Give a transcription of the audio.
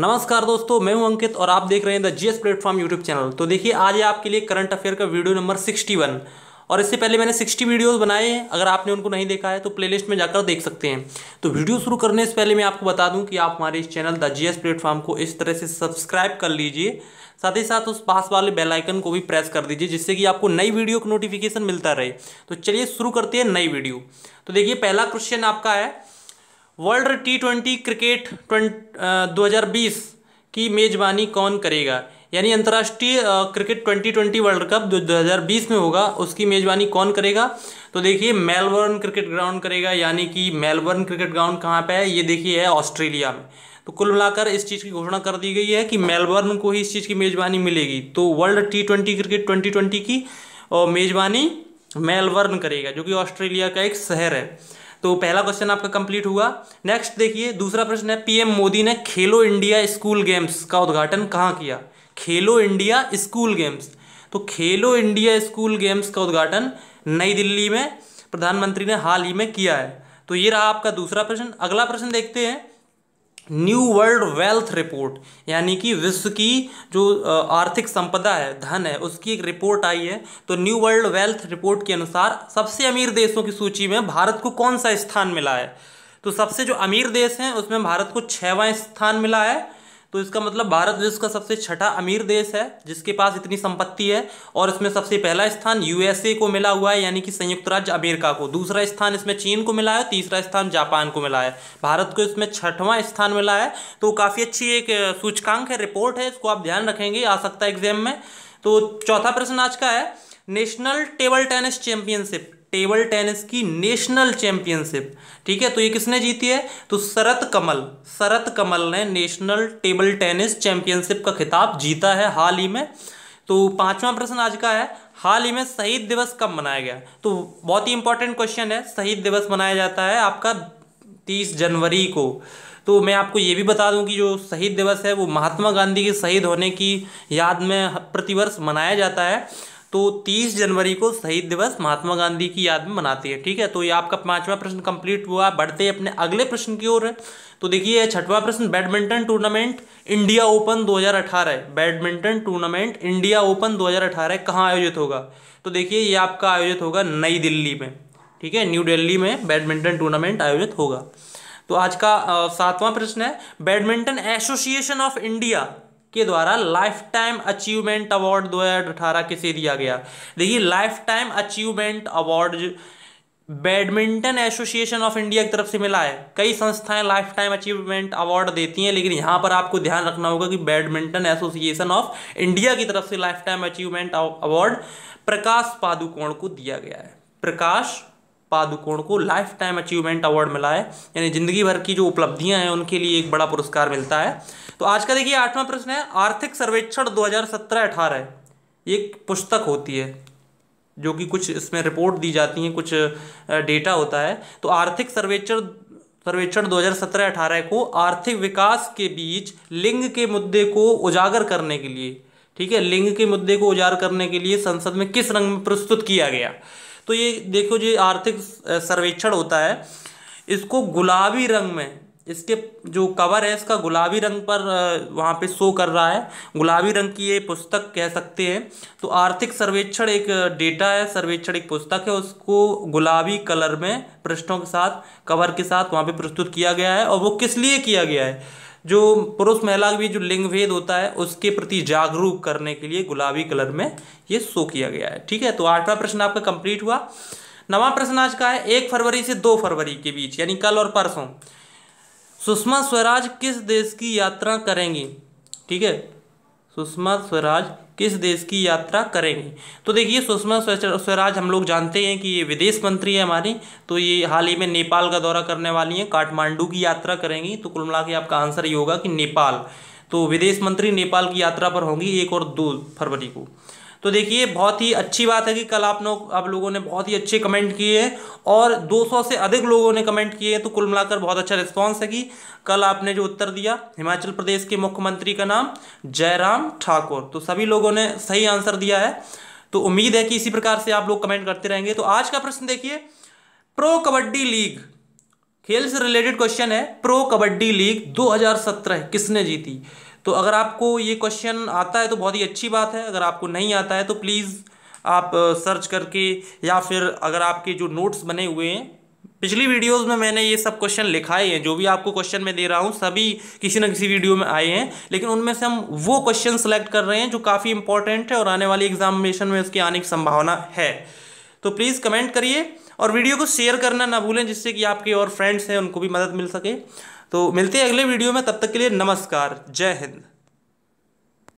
नमस्कार दोस्तों मैं हूं अंकित और आप देख रहे हैं the GS platform YouTube channel तो देखिए आज आपके लिए करंट अफेयर का वीडियो नंबर सिक्सटी वन और इससे पहले मैंने सिक्सटी वीडियोस बनाए हैं अगर आपने उनको नहीं देखा है तो प्लेलिस्ट में जाकर देख सकते हैं तो वीडियो शुरू करने से पहले मैं आपको बता दूं कि आप हमारे इस चैनल द जी प्लेटफॉर्म को इस तरह से सब्सक्राइब कर लीजिए साथ ही साथ उस पास वाले बेल आइकन को भी प्रेस कर दीजिए जिससे कि आपको नई वीडियो का नोटिफिकेशन मिलता रहे तो चलिए शुरू करते हैं नई वीडियो तो देखिए पहला क्वेश्चन आपका है वर्ल्ड टी ट्वेंटी क्रिकेट दो हज़ार बीस की मेज़बानी कौन करेगा यानी अंतर्राष्ट्रीय cricket twenty twenty world cup जो 2020 में होगा उसकी मेज़बानी कौन करेगा तो देखिए मेलबर्न क्रिकेट ग्राउंड करेगा यानी कि मेलबर्न क्रिकेट ग्राउंड कहाँ पे है ये देखिए है ऑस्ट्रेलिया में तो कुल मिलाकर इस चीज़ की घोषणा कर दी गई है कि मेलबर्न को ही इस चीज़ की मेज़बानी मिलेगी तो world T twenty cricket twenty twenty की मेज़बानी मेलबर्न करेगा जो कि ऑस्ट्रेलिया का एक शहर है तो पहला क्वेश्चन आपका कंप्लीट हुआ नेक्स्ट देखिए दूसरा प्रश्न है पीएम मोदी ने खेलो इंडिया स्कूल गेम्स का उद्घाटन कहाँ किया खेलो इंडिया स्कूल गेम्स तो खेलो इंडिया स्कूल गेम्स का उद्घाटन नई दिल्ली में प्रधानमंत्री ने हाल ही में किया है तो ये रहा आपका दूसरा प्रश्न अगला प्रश्न देखते हैं न्यू वर्ल्ड वेल्थ रिपोर्ट यानी कि विश्व की जो आर्थिक संपदा है धन है उसकी एक रिपोर्ट आई है तो न्यू वर्ल्ड वेल्थ रिपोर्ट के अनुसार सबसे अमीर देशों की सूची में भारत को कौन सा स्थान मिला है तो सबसे जो अमीर देश हैं उसमें भारत को छवा स्थान मिला है तो इसका मतलब भारत विश्व का सबसे छठा अमीर देश है जिसके पास इतनी संपत्ति है और इसमें सबसे पहला स्थान यूएसए को मिला हुआ है यानी कि संयुक्त राज्य अमेरिका को दूसरा स्थान इसमें चीन को मिला है तीसरा स्थान जापान को मिला है भारत को इसमें छठवां स्थान मिला है तो काफ़ी अच्छी एक सूचकांक है रिपोर्ट है इसको आप ध्यान रखेंगे आ सकता है एग्जाम में तो चौथा प्रश्न आज का है national table tennis championship table tennis की नेशनल चैंपियनशिप ठीक है तो ये किसने जीती है तो शरत कमल शरत कमल ने नेशनल टेबल टेनिस चैंपियनशिप का खिताब जीता है हाल ही में तो पांचवा प्रश्न आज का है हाल ही में शहीद दिवस कब मनाया गया तो बहुत ही इंपॉर्टेंट क्वेश्चन है शहीद दिवस मनाया जाता है आपका तीस जनवरी को तो मैं आपको ये भी बता दूं कि जो शहीद दिवस है वो महात्मा गांधी के शहीद होने की याद में प्रतिवर्ष मनाया जाता है तो 30 जनवरी को शहीद दिवस महात्मा गांधी की याद में मनाती है ठीक है तो ये आपका पांचवा प्रश्न कंप्लीट हुआ बढ़ते अपने अगले प्रश्न की ओर तो देखिए छठवां प्रश्न badminton tournament India open 2018 badminton tournament India open 2018 कहाँ आयोजित होगा तो देखिए ये आपका आयोजित होगा नई दिल्ली में ठीक है न्यू दिल्ली में बैडमिंटन टूर्नामेंट आयोजित होगा तो आज का सातवां प्रश्न है बैडमिंटन एसोसिएशन ऑफ इंडिया के द्वारा लाइफ टाइम अचीवमेंट अवार्ड 2018 किसे दिया गया देखिए lifetime achievement award badminton association of India की तरफ से मिला है कई संस्थाएं लाइफ टाइम अचीवमेंट अवार्ड देती हैं लेकिन यहां पर आपको ध्यान रखना होगा कि बैडमिंटन एसोसिएशन ऑफ इंडिया की तरफ से lifetime achievement award Prakash Padukone को दिया गया है प्रकाश पादुकोण को लाइफ टाइम अचीवमेंट अवार्ड मिला है यानी जिंदगी भर की जो उपलब्धियां हैं उनके लिए एक बड़ा पुरस्कार मिलता है तो आज का देखिए आठवां प्रश्न है आर्थिक सर्वेक्षण 2017-18 एक पुस्तक होती है जो कि कुछ इसमें रिपोर्ट दी जाती है कुछ डेटा होता है तो आर्थिक सर्वेक्षण सर्वेक्षण 2017-18 को आर्थिक विकास के बीच लिंग के मुद्दे को उजागर करने के लिए ठीक है लिंग के मुद्दे को उजागर करने के लिए संसद में किस रंग में प्रस्तुत किया गया तो ये देखो जो आर्थिक सर्वेक्षण होता है इसको गुलाबी रंग में इसके जो कवर है इसका गुलाबी रंग पर वहाँ पे शो कर रहा है गुलाबी रंग की ये पुस्तक कह सकते हैं तो आर्थिक सर्वेक्षण एक डेटा है सर्वेक्षण एक पुस्तक है उसको गुलाबी कलर में पृष्ठों के साथ कवर के साथ वहाँ पे प्रस्तुत किया गया है और वो किस लिए किया गया है जो पुरुष महिला भी जो लिंग भेद होता है उसके प्रति जागरूक करने के लिए गुलाबी कलर में ये शो किया गया है ठीक है तो आठवां प्रश्न आपका कंप्लीट हुआ नवा प्रश्न आज का है एक फरवरी से दो फरवरी के बीच यानी कल और परसों सुषमा स्वराज किस देश की यात्रा करेंगी ठीक है सुषमा स्वराज किस देश की यात्रा करेंगे तो देखिए सुषमा स्वराज हम लोग जानते हैं कि ये विदेश मंत्री है हमारी तो ये हाल ही में नेपाल का दौरा करने वाली हैं काठमांडू की यात्रा करेंगी तो कुल मिला के आपका आंसर ये होगा कि नेपाल तो विदेश मंत्री नेपाल की यात्रा पर होंगी एक और दो फरवरी को तो देखिए बहुत ही अच्छी बात है कि कल आप लोग आप लोगों ने बहुत ही अच्छे कमेंट किए हैं और 200 से अधिक लोगों ने कमेंट किए हैं तो कुल मिलाकर बहुत अच्छा रिस्पॉन्स है कि कल आपने जो उत्तर दिया हिमाचल प्रदेश के मुख्यमंत्री का नाम जयराम ठाकुर तो सभी लोगों ने सही आंसर दिया है तो उम्मीद है कि इसी प्रकार से आप लोग कमेंट करते रहेंगे तो आज का प्रश्न देखिए प्रो कबड्डी लीग खेल से रिलेटेड क्वेश्चन है प्रो कबड्डी लीग 2017 किसने जीती तो अगर आपको ये क्वेश्चन आता है तो बहुत ही अच्छी बात है अगर आपको नहीं आता है तो प्लीज़ आप सर्च करके या फिर अगर आपके जो नोट्स बने हुए हैं पिछली वीडियोस में मैंने ये सब क्वेश्चन लिखाए हैं जो भी आपको क्वेश्चन मैं दे रहा हूँ सभी किसी न किसी वीडियो में आए हैं लेकिन उनमें से हम वो क्वेश्चन सेलेक्ट कर रहे हैं जो काफ़ी इंपॉर्टेंट है और आने वाली एग्जामिनेशन में उसकी आने की संभावना है तो प्लीज़ कमेंट करिए और वीडियो को शेयर करना ना भूलें जिससे कि आपके और फ्रेंड्स हैं उनको भी मदद मिल सके तो मिलते हैं अगले वीडियो में तब तक के लिए नमस्कार जय हिंद